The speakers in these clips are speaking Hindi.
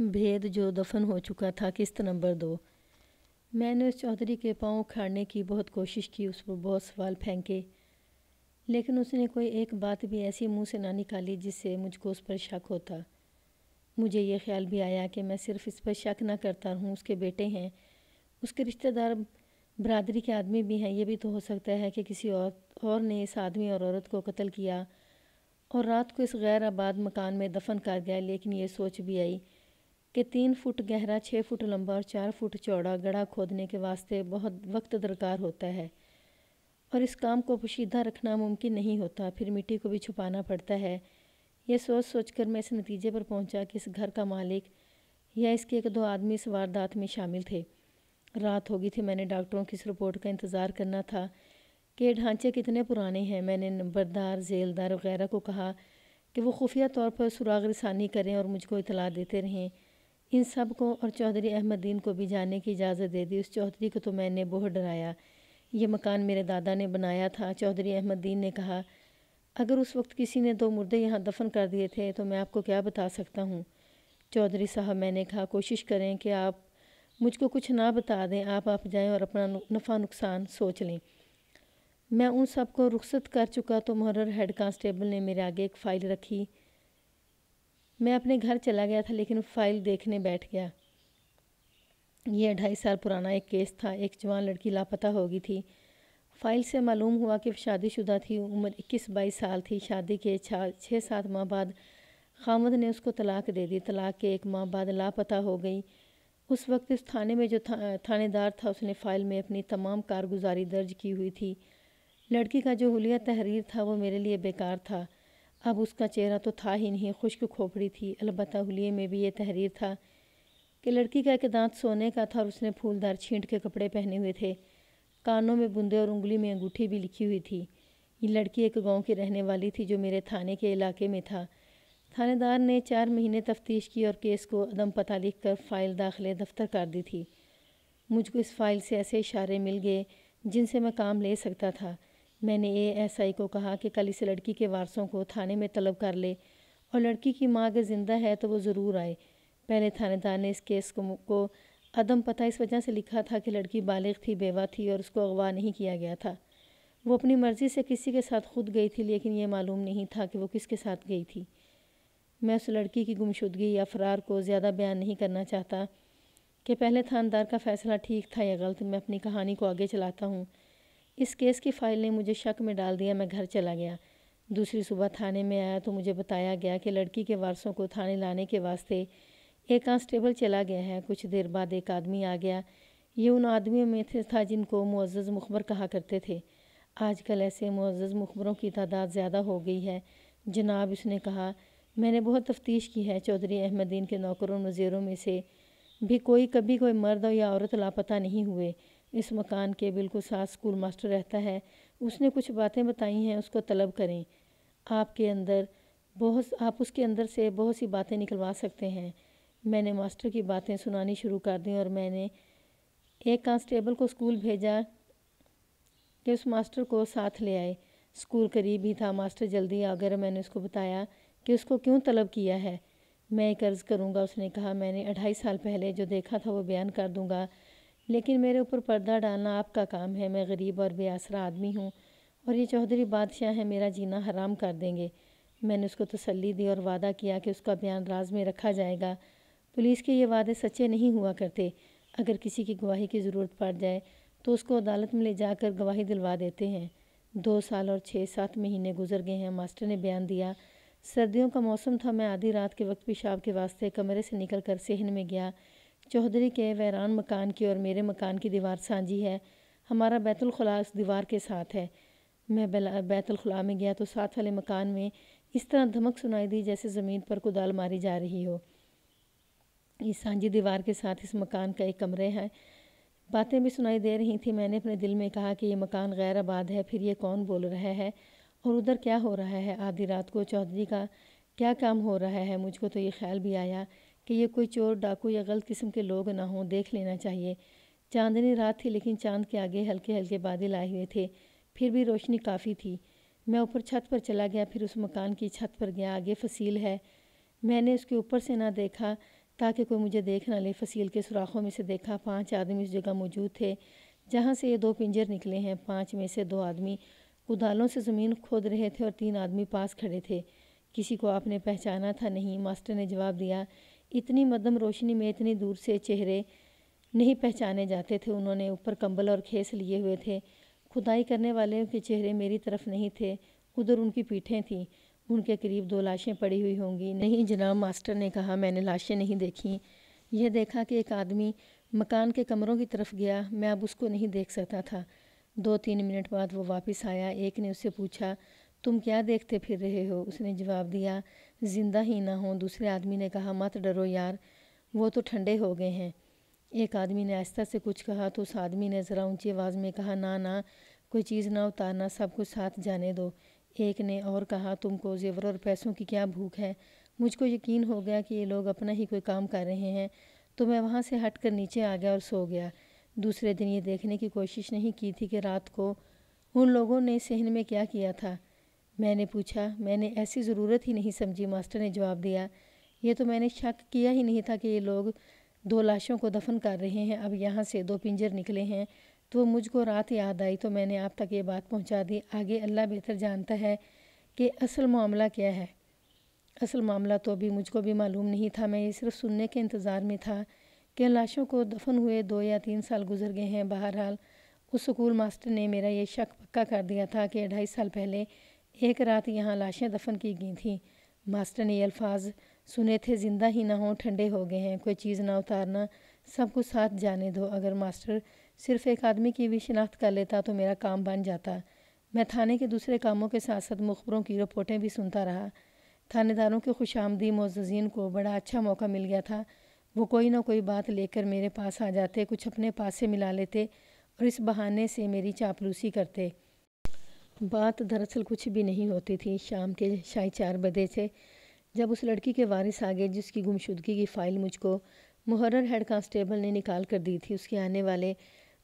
भेद जो दफन हो चुका था किस्त नंबर दो मैंने उस चौधरी के पाँव उखाड़ने की बहुत कोशिश की उस पर बहुत सवाल फेंके लेकिन उसने कोई एक बात भी ऐसी मुंह से ना निकाली जिससे मुझको उस पर शक होता मुझे ये ख्याल भी आया कि मैं सिर्फ इस पर शक ना करता हूँ उसके बेटे हैं उसके रिश्तेदार बरदरी के आदमी भी हैं ये भी तो हो सकता है कि किसी और, और ने इस आदमी और औरत को कत्ल किया और रात को इस गैर आबाद मकान में दफन कर गया लेकिन ये सोच भी आई कि तीन फुट गहरा छः फुट लंबा और चार फुट चौड़ा गड़ा खोदने के वास्ते बहुत वक्त दरकार होता है और इस काम को पोशीदा रखना मुमकिन नहीं होता फिर मिट्टी को भी छुपाना पड़ता है यह सोच सोच कर मैं इस नतीजे पर पहुंचा कि इस घर का मालिक या इसके एक दो आदमी इस वारदात में शामिल थे रात हो गई थी मैंने डॉक्टरों की इस रिपोर्ट का इंतज़ार करना था कि ढांचे कितने पुराने हैं मैंने नंबरदार जेलदार वगैरह को कहा कि वो खुफिया तौर पर सुराग रसानी करें और मुझको इतला देते रहें इन सब को और चौधरी अहमदीन को भी जाने की इजाज़त दे दी उस चौधरी को तो मैंने बहुत डराया ये मकान मेरे दादा ने बनाया था चौधरी अहमदीन ने कहा अगर उस वक्त किसी ने दो मुर्दे यहाँ दफन कर दिए थे तो मैं आपको क्या बता सकता हूँ चौधरी साहब मैंने कहा कोशिश करें कि आप मुझको कुछ ना बता दें आप आप जाएं और अपना नफ़ा नुकसान सोच लें मैं उन सबको रुख्सत कर चुका तो मुहर्र हेड कांस्टेबल ने मेरे आगे एक फ़ाइल रखी मैं अपने घर चला गया था लेकिन फाइल देखने बैठ गया यह ढाई साल पुराना एक केस था एक जवान लड़की लापता हो गई थी फाइल से मालूम हुआ कि शादीशुदा थी उम्र इक्कीस बाईस साल थी शादी के छः सात माह बाद खामद ने उसको तलाक दे दी तलाक के एक माह बाद लापता हो गई उस वक्त इस थाने में जो था, थानेदार था उसने फाइल में अपनी तमाम कारगुजारी दर्ज की हुई थी लड़की का जो हुलिया तहरीर था वो मेरे लिए बेकार था अब उसका चेहरा तो था ही नहीं खुश्क खोपड़ी थी अलबत् हुलिये में भी ये तहरीर था कि लड़की का एक दांत सोने का था और उसने फूलदार छींट के कपड़े पहने हुए थे कानों में बूंदे और उंगली में अंगूठी भी लिखी हुई थी ये लड़की एक गांव की रहने वाली थी जो मेरे थाने के इलाके में था थानेदार ने चार महीने तफ्तीश की और केस को अदम पता लिख कर फ़ाइल दाखिले दफ्तर कर दी थी मुझको इस फाइल से ऐसे इशारे मिल गए जिनसे मैं काम ले सकता था मैंने ए एस आई को कहा कि कल इस लड़की के वारसों को थाने में तलब कर ले और लड़की की माँ अगर ज़िंदा है तो वो ज़रूर आए पहले थानेदार ने इस केस को, को अदम पता इस वजह से लिखा था कि लड़की बालग थी बेवा थी और उसको अगवा नहीं किया गया था वो अपनी मर्ज़ी से किसी के साथ खुद गई थी लेकिन ये मालूम नहीं था कि वो किसके साथ गई थी मैं उस लड़की की गुमशुदगी या फरार को ज़्यादा बयान नहीं करना चाहता कि पहले थानदार का फ़ैसला ठीक था या गलत मैं अपनी कहानी को आगे चलाता हूँ इस केस की फ़ाइल ने मुझे शक में डाल दिया मैं घर चला गया दूसरी सुबह थाने में आया तो मुझे बताया गया कि लड़की के वारसों को थाने लाने के वास्ते एक कांस्टेबल चला गया है कुछ देर बाद एक आदमी आ गया ये उन आदमियों में थे था जिनको मुज्ज़ मुखबर कहा करते थे आजकल ऐसे मुज्ज़ मुखबरों की तादाद ज़्यादा हो गई है जनाब इसने कहा मैंने बहुत तफ्तीश की है चौधरी अहमदीन के नौकरों नज़ीरों में से भी कोई कभी कोई मर्द या औरत लापता नहीं हुए इस मकान के बिल्कुल साथ स्कूल मास्टर रहता है उसने कुछ बातें बताई हैं उसको तलब करें आपके अंदर बहुत आप उसके अंदर से बहुत सी बातें निकलवा सकते हैं मैंने मास्टर की बातें सुनानी शुरू कर दी और मैंने एक कांस्टेबल को स्कूल भेजा कि उस मास्टर को साथ ले आए स्कूल करीब ही था मास्टर जल्दी आ गया मैंने उसको बताया कि उसको क्यों तलब किया है मैं कर्ज़ करूँगा उसने कहा मैंने अढ़ाई साल पहले जो देखा था वो बयान कर दूँगा लेकिन मेरे ऊपर पर्दा डालना आपका काम है मैं गरीब और बेआसरा आदमी हूँ और ये चौधरी बादशाह है मेरा जीना हराम कर देंगे मैंने उसको तसल्ली दी और वादा किया कि उसका बयान राज में रखा जाएगा पुलिस के ये वादे सच्चे नहीं हुआ करते अगर किसी की गवाही की ज़रूरत पड़ जाए तो उसको अदालत में ले जाकर गवाही दिलवा देते हैं दो साल और छः सात महीने गुजर गए हैं मास्टर ने बयान दिया सर्दियों का मौसम था मैं आधी रात के वक्त पेशाब के वास्ते कमरे से निकल कर सहन में गया चौधरी के वैरान मकान की और मेरे मकान की दीवार सांझी है हमारा बैतुलखला इस दीवार के साथ है मैं बैतुलखला में गया तो साथ वाले मकान में इस तरह धमक सुनाई दी जैसे ज़मीन पर कुदाल मारी जा रही हो इस सांझी दीवार के साथ इस मकान का एक कमरे है बातें भी सुनाई दे रही थी मैंने अपने दिल में कहा कि ये मकान गैर आबाद है फिर ये कौन बोल रहा है और उधर क्या हो रहा है आधी रात को चौधरी का क्या काम हो रहा है मुझको तो ये ख्याल भी आया कि ये कोई चोर डाकू या गलत किस्म के लोग ना हों देख लेना चाहिए चांदनी रात थी लेकिन चांद के आगे हल्के हल्के बादल आए हुए थे फिर भी रोशनी काफ़ी थी मैं ऊपर छत पर चला गया फिर उस मकान की छत पर गया आगे फसील है मैंने उसके ऊपर से ना देखा ताकि कोई मुझे देख ना ले फसील के सुराखों में से देखा पांच आदमी उस जगह मौजूद थे जहाँ से ये दो पिंजर निकले हैं पांच में से दो आदमी कुदालों से ज़मीन खोद रहे थे और तीन आदमी पास खड़े थे किसी को आपने पहचाना था नहीं मास्टर ने जवाब दिया इतनी मदम रोशनी में इतनी दूर से चेहरे नहीं पहचाने जाते थे उन्होंने ऊपर कंबल और खेस लिए हुए थे खुदाई करने वाले के चेहरे मेरी तरफ नहीं थे उधर उनकी पीठें थीं उनके करीब दो लाशें पड़ी हुई होंगी नहीं जनाब मास्टर ने कहा मैंने लाशें नहीं देखी यह देखा कि एक आदमी मकान के कमरों की तरफ गया मैं अब उसको नहीं देख सकता था दो तीन मिनट बाद वो वापस आया एक ने उससे पूछा तुम क्या देखते फिर रहे हो उसने जवाब दिया ज़िंदा ही ना हों दूसरे आदमी ने कहा मत डरो यार वो तो ठंडे हो गए हैं एक आदमी ने आहिस्ता से कुछ कहा तो उस आदमी ने ज़रा ऊंची आवाज़ में कहा ना ना कोई चीज़ ना उतारना सब कुछ साथ जाने दो एक ने और कहा तुमको जेवर और पैसों की क्या भूख है मुझको यकीन हो गया कि ये लोग अपना ही कोई काम कर रहे हैं तो मैं वहाँ से हट कर नीचे आ गया और सो गया दूसरे दिन ये देखने की कोशिश नहीं की थी कि रात को उन लोगों ने सहन में क्या किया था मैंने पूछा मैंने ऐसी ज़रूरत ही नहीं समझी मास्टर ने जवाब दिया ये तो मैंने शक किया ही नहीं था कि ये लोग दो लाशों को दफन कर रहे हैं अब यहाँ से दो पिंजर निकले हैं तो मुझको रात याद आई तो मैंने आप तक ये बात पहुँचा दी आगे अल्लाह बेहतर जानता है कि असल मामला क्या है असल मामला तो अभी मुझको भी मालूम नहीं था मैं ये सिर्फ सुनने के इंतज़ार में था कि लाशों को दफन हुए दो या तीन साल गुजर गए हैं बहरहाल उस स्कूल मास्टर ने मेरा ये शक पक्का कर दिया था कि ढाई साल पहले एक रात यहाँ लाशें दफन की गई थी मास्टर ने अल्फाज सुने थे ज़िंदा ही ना हो ठंडे हो गए हैं कोई चीज़ ना उतारना सब कुछ साथ जाने दो अगर मास्टर सिर्फ एक आदमी की भी शिनाख्त कर लेता तो मेरा काम बन जाता मैं थाने के दूसरे कामों के साथ साथ मुखबरों की रिपोर्टें भी सुनता रहा थानेदारों के खुश आमदी मोजीन को बड़ा अच्छा मौका मिल गया था वो कोई ना कोई बात लेकर मेरे पास आ जाते कुछ अपने पास से मिला लेते और इस बहाने से मेरी चापलूसी करते बात दरअसल कुछ भी नहीं होती थी शाम के शायद चार बजे से जब उस लड़की के वारिस आ गए जिसकी गुमशुदगी की फ़ाइल मुझको मुहर्र हेड कांस्टेबल ने निकाल कर दी थी उसके आने वाले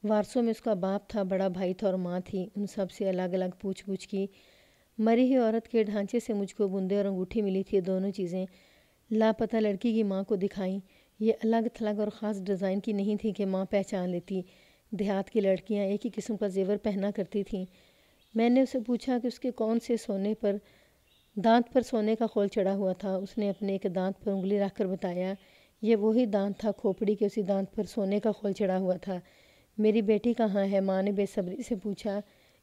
वारसों में उसका बाप था बड़ा भाई था और माँ थी उन सब से अलग अलग पूछ पूछ की मरी ही औरत के ढांचे से मुझको बूंदे और अंगूठी मिली थी दोनों चीज़ें लापता लड़की की माँ को दिखाई ये अलग थलग और ख़ास डिज़ाइन की नहीं थी कि माँ पहचान लेती देहात की लड़कियाँ एक ही किस्म का जेवर पहना करती थीं मैंने उसे पूछा कि उसके कौन से सोने पर दांत पर सोने का खोल चढ़ा हुआ था उसने अपने एक दांत पर उंगली रख कर बताया ये वही दांत था खोपड़ी के उसी दांत पर सोने का खोल चढ़ा हुआ था मेरी बेटी कहाँ है माँ ने बेसब्री से पूछा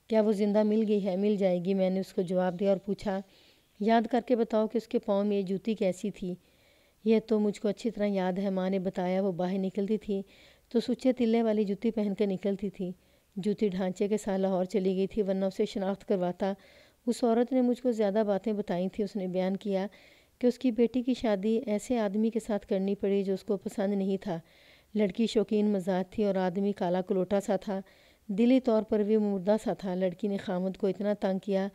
क्या वो ज़िंदा मिल गई है मिल जाएगी मैंने उसको जवाब दिया और पूछा याद करके बताओ कि उसके पाँव में ये जूती कैसी थी यह तो मुझको अच्छी तरह याद है माँ ने बताया वो बाहर निकलती थी तो सुचे तिल्ले वाली जूती पहन कर निकलती थी जूती ढांचे के साथ लाहौर चली गई थी वरना उसे शनाख्त करवाता उस औरत ने मुझको ज़्यादा बातें बताई थी उसने बयान किया कि उसकी बेटी की शादी ऐसे आदमी के साथ करनी पड़ी जो उसको पसंद नहीं था लड़की शौकीन मजाक थी और आदमी काला कलोटा सा था दिली तौर पर भी मुर्दा सा था लड़की ने खामद को इतना तंग किया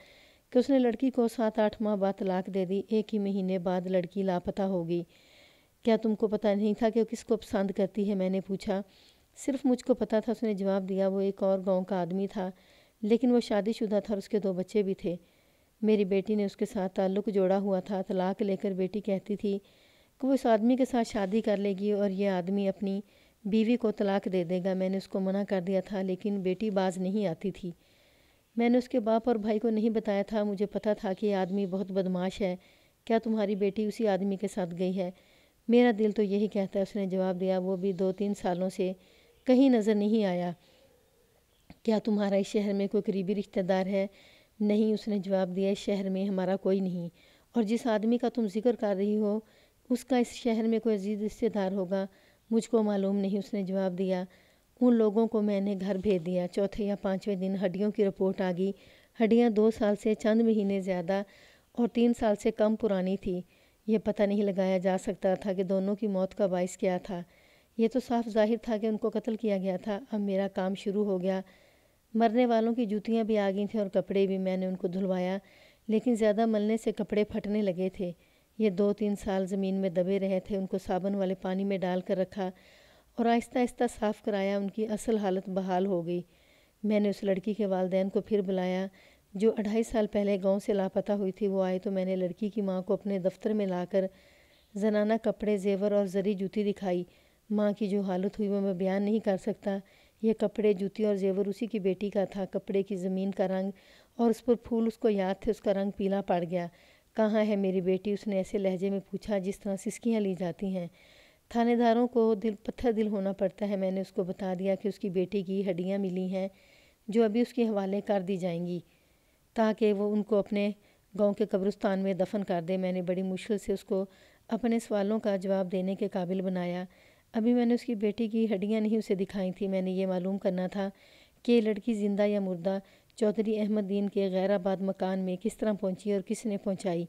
कि उसने लड़की को सात आठ माह बाद तलाक दे दी एक ही महीने बाद लड़की लापता हो गई क्या तुमको पता नहीं था कि वो किसको पसंद करती है मैंने पूछा सिर्फ मुझको पता था उसने जवाब दिया वो एक और गांव का आदमी था लेकिन वो शादीशुदा था और उसके दो बच्चे भी थे मेरी बेटी ने उसके साथ ताल्लुक़ जोड़ा हुआ था तलाक लेकर बेटी कहती थी कि वो इस आदमी के साथ शादी कर लेगी और ये आदमी अपनी बीवी को तलाक दे देगा मैंने उसको मना कर दिया था लेकिन बेटी बाज नहीं आती थी मैंने उसके बाप और भाई को नहीं बताया था मुझे पता था कि ये आदमी बहुत बदमाश है क्या तुम्हारी बेटी उसी आदमी के साथ गई है मेरा दिल तो यही कहता है उसने जवाब दिया वो भी दो तीन सालों से कहीं नज़र नहीं आया क्या तुम्हारा इस शहर में कोई करीबी रिश्तेदार है नहीं उसने जवाब दिया इस शहर में हमारा कोई नहीं और जिस आदमी का तुम जिक्र कर रही हो उसका इस शहर में कोई अजीज रिश्तेदार होगा मुझको मालूम नहीं उसने जवाब दिया उन लोगों को मैंने घर भेज दिया चौथे या पाँचवें दिन हड्डियों की रिपोर्ट आ गई हड्डियाँ दो साल से चंद महीने ज़्यादा और तीन साल से कम पुरानी थी यह पता नहीं लगाया जा सकता था कि दोनों की मौत का बायस क्या था ये तो साफ जाहिर था कि उनको कत्ल किया गया था अब मेरा काम शुरू हो गया मरने वालों की जूतियाँ भी आ गई थीं और कपड़े भी मैंने उनको धुलवाया लेकिन ज़्यादा मलने से कपड़े फटने लगे थे ये दो तीन साल ज़मीन में दबे रहे थे उनको साबुन वाले पानी में डाल कर रखा और आहिस्ता आहिस्ता साफ़ कराया उनकी असल हालत बहाल हो गई मैंने उस लड़की के वालदेन को फिर बुलाया जो अढ़ाई साल पहले गांव से लापता हुई थी वो आए तो मैंने लड़की की माँ को अपने दफ्तर में लाकर जनाना कपड़े जेवर और जरी जूती दिखाई माँ की जो हालत हुई वह मैं बयान नहीं कर सकता यह कपड़े जूती और जेवर उसी की बेटी का था कपड़े की ज़मीन का रंग और उस पर फूल उसको याद थे उसका रंग पीला पड़ गया कहाँ है मेरी बेटी उसने ऐसे लहजे में पूछा जिस तरह सिसकियाँ ली जाती हैं थानेदारों को दिल पत्थर दिल होना पड़ता है मैंने उसको बता दिया कि उसकी बेटी की हड्डियाँ मिली हैं जो अभी उसके हवाले कर दी जाएंगी ताकि वो उनको अपने गांव के कब्रिस्तान में दफन कर दे मैंने बड़ी मुश्किल से उसको अपने सवालों का जवाब देने के काबिल बनाया अभी मैंने उसकी बेटी की हड्डियाँ नहीं उसे दिखाई थी मैंने ये मालूम करना था कि लड़की ज़िंदा या मुर्दा चौधरी अहमद दीन के गैराबाद मकान में किस तरह पहुंची और किसने पहुंचाई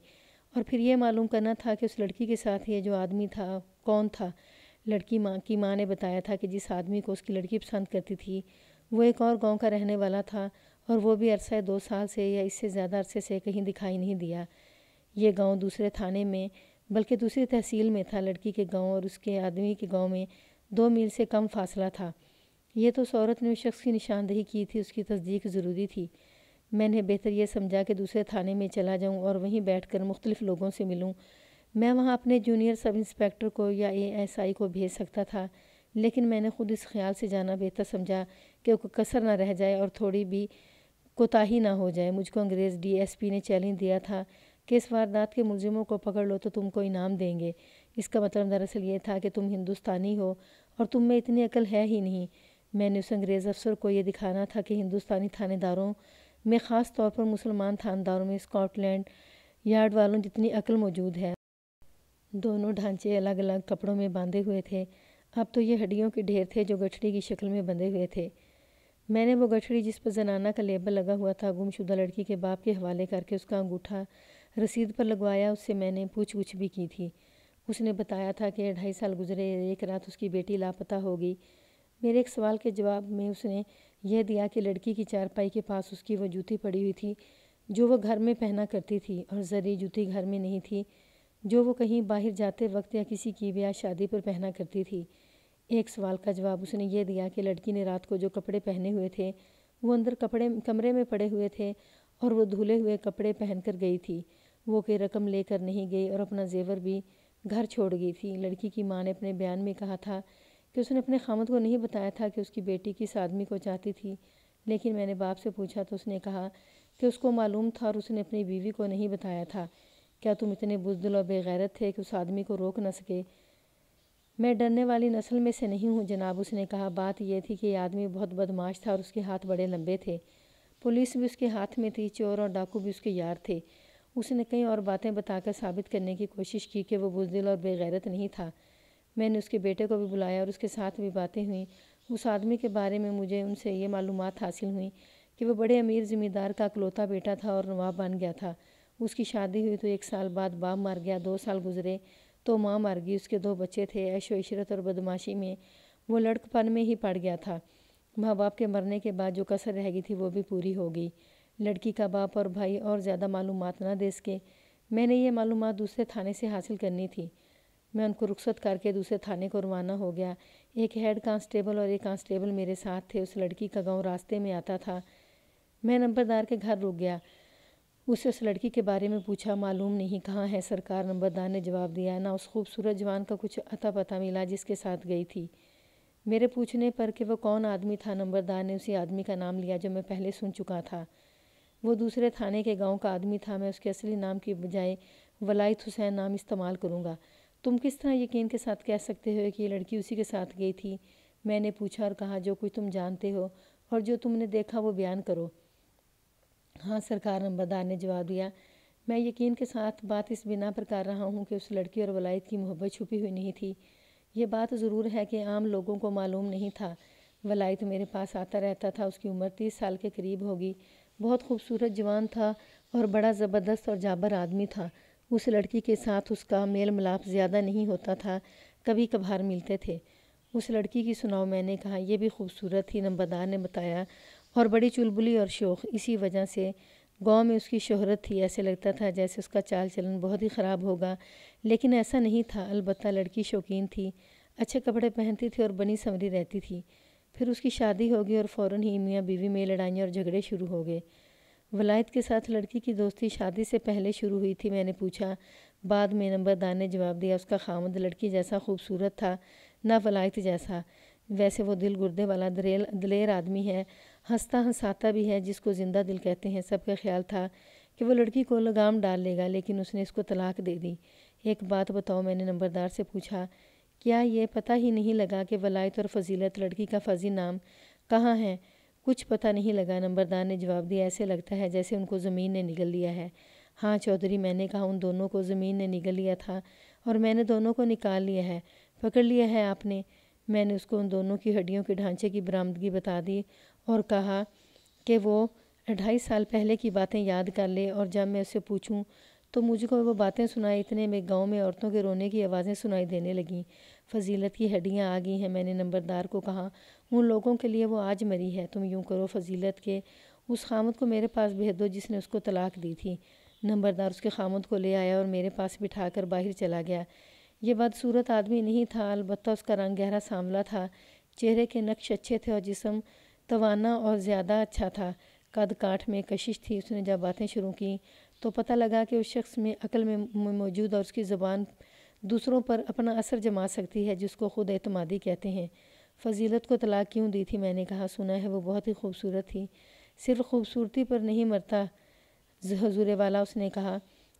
और फिर ये मालूम करना था कि उस लड़की के साथ ये जो आदमी था कौन था लड़की माँ की माँ ने बताया था कि जिस आदमी को उसकी लड़की पसंद करती थी वो एक और गांव का रहने वाला था और वो भी अरसा दो साल से या इससे ज़्यादा अरसे से कहीं दिखाई नहीं दिया ये गांव दूसरे थाने में बल्कि दूसरी तहसील में था लड़की के गांव और उसके आदमी के गांव में दो मील से कम फासला था यह तो उस औरत ने उस शख्स की निशानदेही की थी उसकी तस्दीक ज़रूरी थी मैंने बेहतर यह समझा कि दूसरे थाने में चला जाऊँ और वहीं बैठ कर मुख्तलिफ़ लोगों से मिलूँ मैं वहाँ अपने जूनियर सब इंस्पेक्टर को या ए एस आई को भेज सकता था लेकिन मैंने खुद इस ख्याल से जाना बेहतर समझा कि कसर ना रह जाए और थोड़ी भी कोताही ना हो जाए मुझको अंग्रेज़ डी एस पी ने चैलेंज दिया था कि इस वारदात के मुलजिमों को पकड़ लो तो तुमको इनाम देंगे इसका मतलब दरअसल ये था कि तुम हिंदुस्तानी हो और तुम में इतनी अकल है ही नहीं मैंने उस अंग्रेज़ अफसर को ये दिखाना था कि हिंदुस्तानी थानेदारों में ख़ास तौर पर मुसलमान थानेदारों में स्कॉटलैंड यार्ड वालों जितनी अकल मौजूद है दोनों ढांचे अलग अलग कपड़ों में बांधे हुए थे अब तो ये हड्डियों के ढेर थे जो गठड़ी की शक्ल में बंधे हुए थे मैंने वो गठड़ी जिस पर जनाना का लेबल लगा हुआ था गुमशुदा लड़की के बाप के हवाले करके उसका अंगूठा रसीद पर लगवाया उससे मैंने पूछ पूछ भी की थी उसने बताया था कि ढाई साल गुजरे एक रात उसकी बेटी लापता हो गई मेरे एक सवाल के जवाब में उसने यह दिया कि लड़की की चारपाई के पास उसकी वो जूती पड़ी हुई थी जो वह घर में पहना करती थी और ज़री जूती घर में नहीं थी जो वो कहीं बाहर जाते वक्त या किसी की ब्याह शादी पर पहना करती थी एक सवाल का जवाब उसने यह दिया कि लड़की ने रात को जो कपड़े पहने हुए थे वो अंदर कपड़े कमरे में पड़े हुए थे और वो धुले हुए कपड़े पहन कर गई थी वो के रकम लेकर नहीं गई और अपना जेवर भी घर छोड़ गई थी लड़की की माँ ने अपने बयान में कहा था कि उसने अपने खामद को नहीं बताया था कि उसकी बेटी किस आदमी को चाहती थी लेकिन मैंने बाप से पूछा तो उसने कहा कि उसको मालूम था और उसने अपनी बीवी को नहीं बताया था क्या तुम इतने बुजदल और बेगैरत थे कि उस आदमी को रोक न सके मैं डरने वाली नस्ल में से नहीं हूँ जनाब उसने कहा बात यह थी कि आदमी बहुत बदमाश था और उसके हाथ बड़े लंबे थे पुलिस भी उसके हाथ में थी चोर और डाकू भी उसके यार थे उसने कई और बातें बताकर साबित करने की कोशिश की कि वो बुजदिल और बेगैरत नहीं था मैंने उसके बेटे को भी बुलाया और उसके साथ भी बातें हुई उस आदमी के बारे में मुझे उनसे ये मालूम हासिल हुई कि वह बड़े अमीर ज़िम्मेदार का अकलौता बेटा था और नवाब बन गया था उसकी शादी हुई तो एक साल बाद बाप मर गया दो साल गुजरे तो माँ मर गई उसके दो बच्चे थे ऐशो इशरत और बदमाशी में वो लड़कपन में ही पड़ गया था माँ बाप के मरने के बाद जो कसर रह गई थी वो भी पूरी हो गई लड़की का बाप और भाई और ज़्यादा मालूम ना दे सके मैंने ये मालूम दूसरे थाने से हासिल करनी थी मैं उनको रुख्सत करके दूसरे थाने को रवाना हो गया एक हेड कांस्टेबल और एक कांस्टेबल मेरे साथ थे उस लड़की का गांव रास्ते में आता था मैं नंबरदार के घर रुक गया उसे उस लड़की के बारे में पूछा मालूम नहीं कहाँ है सरकार नंबरदार ने जवाब दिया ना उस खूबसूरत जवान का कुछ अता पता मिला जिसके साथ गई थी मेरे पूछने पर कि वह कौन आदमी था नंबरदार ने उसी आदमी का नाम लिया जो मैं पहले सुन चुका था वो दूसरे थाने के गांव का आदमी था मैं उसके असली नाम की बजाय वलायत हुसैन नाम इस्तेमाल करूँगा तुम किस तरह यकीन के साथ कह सकते हो कि ये लड़की उसी के साथ गई थी मैंने पूछा और कहा जो कुछ तुम जानते हो और जो तुमने देखा वो बयान करो हाँ सरकार नंबरदार ने जवाब दिया मैं यकीन के साथ बात इस बिना पर कर रहा हूँ कि उस लड़की और वलायत की मोहब्बत छुपी हुई नहीं थी यह बात ज़रूर है कि आम लोगों को मालूम नहीं था वलायत मेरे पास आता रहता था उसकी उम्र तीस साल के करीब होगी बहुत खूबसूरत जवान था और बड़ा ज़बरदस्त और जाबर आदमी था उस लड़की के साथ उसका मेल मिलाप ज़्यादा नहीं होता था कभी कभार मिलते थे उस लड़की की सुनाओ मैंने कहा यह भी खूबसूरत थी नंबरदार ने बताया और बड़ी चुलबुली और शौक़ इसी वजह से गांव में उसकी शोहरत थी ऐसे लगता था जैसे उसका चाल चलन बहुत ही ख़राब होगा लेकिन ऐसा नहीं था अलबत्त लड़की शौकीन थी अच्छे कपड़े पहनती थी और बनी संवरी रहती थी फिर उसकी शादी हो गई और फ़ौर ही मियाँ बीवी में लड़ाइयाँ और झगड़े शुरू हो गए वलायत के साथ लड़की की दोस्ती शादी से पहले शुरू हुई थी मैंने पूछा बाद में नंबरदार ने जवाब दिया उसका खामद लड़की जैसा खूबसूरत था ना वलायत जैसा वैसे वो दिल गुर्दे वाला दरेल दलेर आदमी है हंसता हंसाता भी है जिसको ज़िंदा दिल कहते हैं सबका ख्याल था कि वो लड़की को लगाम डाल लेगा लेकिन उसने इसको तलाक दे दी एक बात बताओ मैंने नंबरदार से पूछा क्या ये पता ही नहीं लगा कि वलायत और फजीलत लड़की का फर्जी नाम कहाँ है कुछ पता नहीं लगा नंबरदार ने जवाब दिया ऐसे लगता है जैसे उनको ज़मीन ने निगल लिया है हाँ चौधरी मैंने कहा उन दोनों को ज़मीन ने निगल लिया था और मैंने दोनों को निकाल लिया है पकड़ लिया है आपने मैंने उसको उन दोनों की हड्डियों के ढांचे की बरामदगी बता दी और कहा कि वो ढाई साल पहले की बातें याद कर ले और जब मैं उससे पूछूं तो मुझको वो बातें सुनाई इतने में गांव में औरतों के रोने की आवाज़ें सुनाई देने लगीं फजीलत की हड्डियाँ आ गई हैं मैंने नंबरदार को कहा उन लोगों के लिए वो आज मरी है तुम यूँ करो फजीलत के उस खामद को मेरे पास भेज दो जिसने उसको तलाक दी थी नंबरदार उसके खामद को ले आया और मेरे पास बिठा कर बाहर चला गया ये बदसूरत आदमी नहीं था अलबत्त उसका रंग गहरा सामला था चेहरे के नक्श अच्छे थे और जिसम तवाना और ज़्यादा अच्छा था कद काठ में कशिश थी उसने जब बातें शुरू की तो पता लगा कि उस शख्स में अकल में मौजूद और उसकी ज़बान दूसरों पर अपना असर जमा सकती है जिसको खुद अतमादी कहते हैं फजीलत को तलाक क्यों दी थी मैंने कहा सुना है वो बहुत ही खूबसूरत थी सिर्फ खूबसूरती पर नहीं मरता हजूर वाला उसने कहा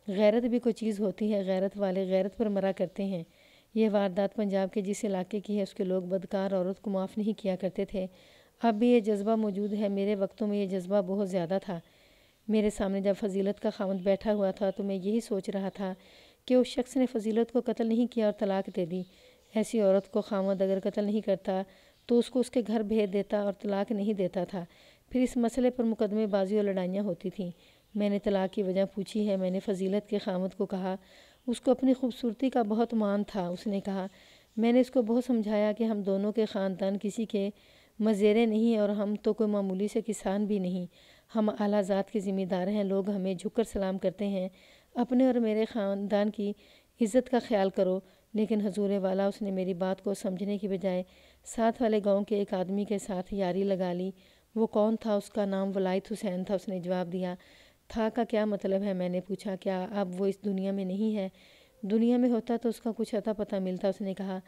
गैरत भी कोई चीज़ होती है गैरत वाले गैरत पर मरा करते हैं यह वारदात पंजाब के जिस इलाके की है उसके लोग बदकार औरत को माफ़ नहीं किया करते थे अब भी ये जज्बा मौजूद है मेरे वक्तों में यह जज्बा बहुत ज़्यादा था मेरे सामने जब फजीलत का खामद बैठा हुआ था तो मैं यही सोच रहा था कि उस शख्स ने फजीलत को कत्ल नहीं किया और तलाक दे दी ऐसी औरत को खामद अगर कत्ल नहीं करता तो उसको उसके घर भेज देता और तलाक नहीं देता था फिर इस मसले पर मुकदमेबाजी और लड़ाइयाँ होती थीं मैंने तलाक की वजह पूछी है मैंने फजीलत के खामद को कहा उसको अपनी खूबसूरती का बहुत मान था उसने कहा मैंने इसको बहुत समझाया कि हम दोनों के ख़ानदान किसी के मज़ेरे नहीं और हम तो कोई मामूली से किसान भी नहीं हम आला ज़ात के ज़िम्मेदार हैं लोग हमें झुक कर सलाम करते हैं अपने और मेरे ख़ानदान की इज़्ज़त का ख्याल करो लेकिन हजूर वाला उसने मेरी बात को समझने की बजाय साथ वाले गांव के एक आदमी के साथ यारी लगा ली वो कौन था उसका नाम वलायत हुसैन था उसने जवाब दिया था का क्या मतलब है मैंने पूछा क्या अब वो इस दुनिया में नहीं है दुनिया में होता तो उसका कुछ अता पता मिलता उसने कहा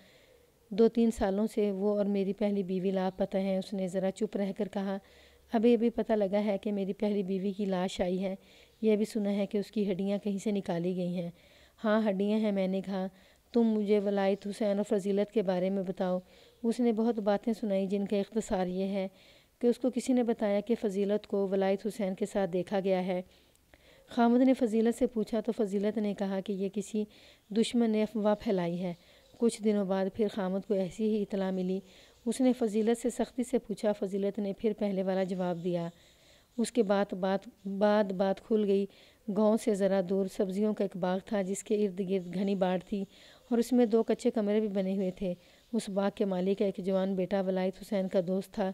दो तीन सालों से वो और मेरी पहली बीवी लापता है उसने ज़रा चुप रहकर कहा अभी अभी पता लगा है कि मेरी पहली बीवी की लाश आई है यह भी सुना है कि उसकी हड्डियाँ कहीं से निकाली गई हैं हाँ हड्डियाँ हैं मैंने कहा तुम मुझे वलायत हुसैन और फजीलत के बारे में बताओ उसने बहुत बातें सुनाई जिनका इख्तसार ये है कि उसको किसी ने बताया कि फ़जीलत को वलायत हुसैन के साथ देखा गया है खामद ने फजीलत से पूछा तो फजीलत ने कहा कि यह किसी दुश्मन ने अफवाह फैलाई है कुछ दिनों बाद फिर खामद को ऐसी ही इतला मिली उसने फजीलत से सख्ती से पूछा फजीलत ने फिर पहले वाला जवाब दिया उसके बाद बात बाद बात खुल गई गांव से ज़रा दूर सब्जियों का एक बाग था जिसके इर्द गिर्द घनी बाढ़ थी और उसमें दो कच्चे कमरे भी बने हुए थे उस बाग के मालिक का एक जवान बेटा वलायत हुसैन का दोस्त था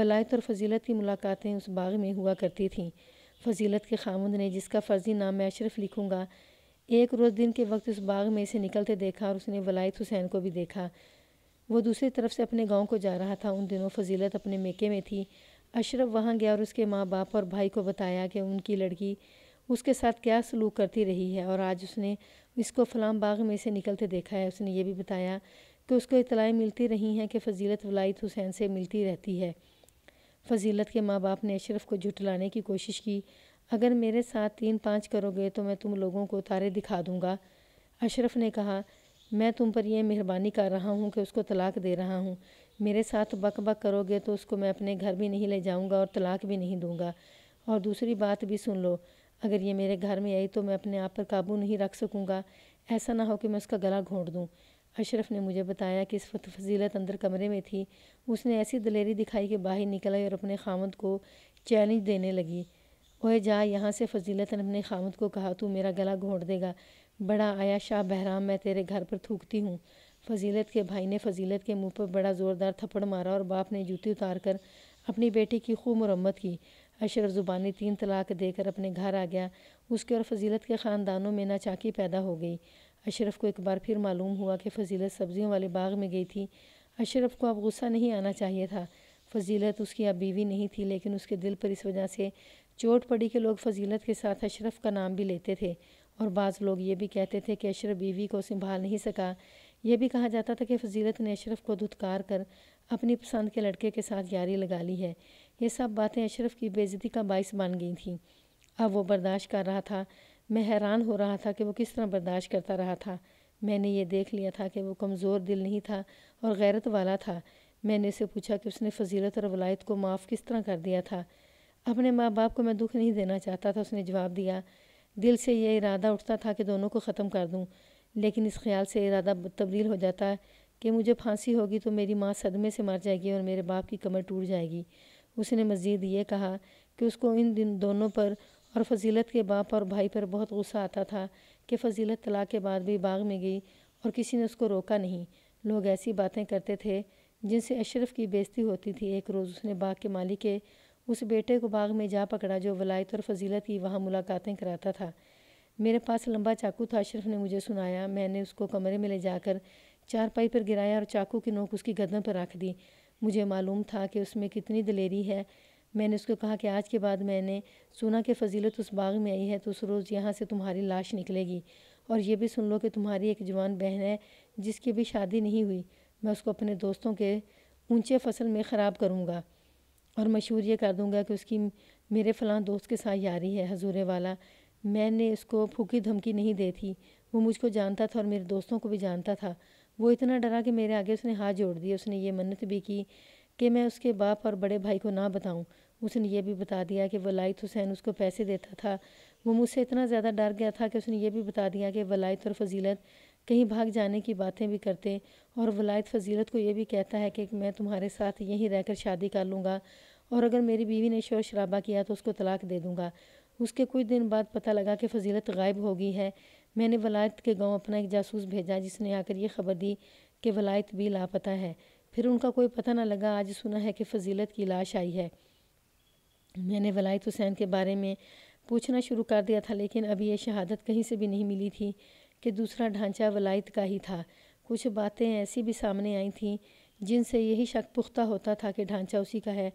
वलायत और फजीलत की मुलाकातें उस बाग में हुआ करती थीं फजीलत के खामद ने जिसका फ़र्जी नाम मैं अशरफ लिखूँगा एक रोज़ दिन के वक्त उस बाग में इसे निकलते देखा और उसने वलायत हुसैन को भी देखा वो दूसरी तरफ से अपने गांव को जा रहा था उन दिनों फजीलत अपने मेके में थी अशरफ वहाँ गया और उसके माँ बाप और भाई को बताया कि उनकी लड़की उसके साथ क्या सलूक करती रही है और आज उसने इसको फलाम बाग में से निकलते देखा है उसने ये भी बताया कि उसको इतलाएँ मिलती रही हैं कि फजीलत वलायत हुसैन से मिलती रहती है फजीलत के माँ बाप ने अशरफ को झुटलाने की कोशिश की अगर मेरे साथ तीन पाँच करोगे तो मैं तुम लोगों को तारे दिखा दूँगा अशरफ ने कहा मैं तुम पर यह मेहरबानी कर रहा हूँ कि उसको तलाक दे रहा हूँ मेरे साथ बक बक करोगे तो उसको मैं अपने घर भी नहीं ले जाऊँगा और तलाक भी नहीं दूँगा और दूसरी बात भी सुन लो अगर ये मेरे घर में आई तो मैं अपने आप पर काबू नहीं रख सकूँगा ऐसा ना हो कि मैं उसका गला घोंट दूँ अशरफ ने मुझे बताया कि इस वक्त फजीलत अंदर कमरे में थी उसने ऐसी दलेरी दिखाई कि बाहर निकल आई और अपने खामद को चैलेंज देने लगी ओए जा यहाँ से फजीलत ने अपने खामद को कहा तू मेरा गला घोंट देगा बड़ा आया शाह बहराम मैं तेरे घर पर थूकती हूँ फजीलत के भाई ने फजीलत के मुंह पर बड़ा ज़ोरदार थप्पड़ मारा और बाप ने जूती उतार कर अपनी बेटी की खूब मरम्मत की अशरफ ज़ुबानी तीन तलाक देकर अपने घर आ गया उसके और फजीलत के ख़ानदानों में नाचाकी पैदा हो गई अशरफ को एक बार फिर मालूम हुआ कि फजीलत सब्ज़ियों वाले बाग में गई थी अशरफ को अब गुस्सा नहीं आना चाहिए था फजीलत उसकी अब बीवी नहीं थी लेकिन उसके दिल पर इस वजह से चोट पड़ी कि लोग फजीलत के साथ अशरफ का नाम भी लेते थे और बाज़ लोग ये भी कहते थे कि अशरफ बीवी को संभाल नहीं सका यह भी कहा जाता था कि फजीलत ने अशरफ को धुतकार कर अपनी पसंद के लड़के के साथ यारी लगा ली है ये सब बातें अशरफ की बेज़ती का बायस बन गई थी अब वो बर्दाश्त कर रहा था मैं हैरान हो रहा था कि वो किस तरह बर्दाश्त करता रहा था मैंने ये देख लिया था कि वो कमज़ोर दिल नहीं था और गैरत वाला था मैंने उसे पूछा कि उसने फजीलत और वलायत को माफ़ किस तरह कर दिया था अपने माँ बाप को मैं दुख नहीं देना चाहता था उसने जवाब दिया दिल से यह इरादा उठता था कि दोनों को ख़त्म कर दूँ लेकिन इस ख्याल से इरादा तब्दील हो जाता है कि मुझे फांसी होगी तो मेरी माँ सदमे से मर जाएगी और मेरे बाप की कमर टूट जाएगी उसने मज़ीद ये कहा कि उसको इन दिन दोनों पर और फजीलत के बाप और भाई पर बहुत गुस्सा आता था कि फजीलत तलाक के बाद भी बाग में गई और किसी ने उसको रोका नहीं लोग ऐसी बातें करते थे जिनसे अशरफ की बेइज्जती होती थी एक रोज़ उसने बाग के मालिक के उस बेटे को बाग में जा पकड़ा जो वलायत और फजीलत की वहाँ मुलाकातें कराता था मेरे पास लंबा चाकू था अशरफ ने मुझे सुनाया मैंने उसको कमरे में ले जाकर चारपाई पर गिराया और चाकू की नोक उसकी गर्दन पर रख दी मुझे मालूम था कि उसमें कितनी दलेरी है मैंने उसको कहा कि आज के बाद मैंने सुना कि फजीलत उस बाग में आई है तो उस रोज़ यहाँ से तुम्हारी लाश निकलेगी और ये भी सुन लो कि तुम्हारी एक जवान बहन है जिसकी भी शादी नहीं हुई मैं उसको अपने दोस्तों के ऊंचे फसल में ख़राब करूँगा और मशहूर ये कर दूँगा कि उसकी मेरे फ़लाँ दोस्त के साथ यारी है हजूरे वाला मैंने उसको फूकी धमकी नहीं दी थी वो मुझको जानता था और मेरे दोस्तों को भी जानता था वो इतना डरा कि मेरे आगे उसने हाथ जोड़ दिए उसने ये मन्नत भी की कि मैं उसके बाप और बड़े भाई को ना बताऊं उसने ये भी बता दिया कि वलायत हुसैन उसको पैसे देता था वो मुझसे इतना ज़्यादा डर गया था कि उसने ये भी बता दिया कि वलायत और फजीलत कहीं भाग जाने की बातें भी करते और वलायत फजीलत को ये भी कहता है कि मैं तुम्हारे साथ यहीं रहकर शादी कर लूँगा और अगर मेरी बीवी ने शोर शराबा किया तो उसको तलाक दे दूँगा उसके कुछ दिन बाद पता लगा कि फजीलत गायब हो गई है मैंने वलायत के गांव अपना एक जासूस भेजा जिसने आकर यह खबर दी कि वलायत भी लापता है फिर उनका कोई पता ना लगा आज सुना है कि फजीलत की लाश आई है मैंने वलायत हुसैन के बारे में पूछना शुरू कर दिया था लेकिन अभी यह शहादत कहीं से भी नहीं मिली थी कि दूसरा ढांचा वलायत का ही था कुछ बातें ऐसी भी सामने आई थीं जिनसे यही शक पुख्ता होता था कि ढांचा उसी का है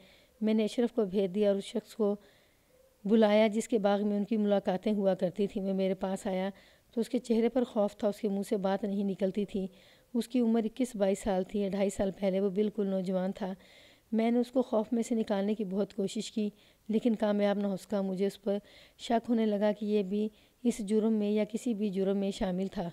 मैंने अशरफ को भेज दिया और उस शख्स को बुलाया जिसके बाग में उनकी मुलाकातें हुआ करती थी वह मेरे पास आया तो उसके चेहरे पर खौफ था उसके मुंह से बात नहीं निकलती थी उसकी उम्र इक्कीस बाईस साल थी ढाई साल पहले वो बिल्कुल नौजवान था मैंने उसको खौफ में से निकालने की बहुत कोशिश की लेकिन कामयाब ना हो सका मुझे उस पर शक होने लगा कि यह भी इस जुर्म में या किसी भी जुर्म में शामिल था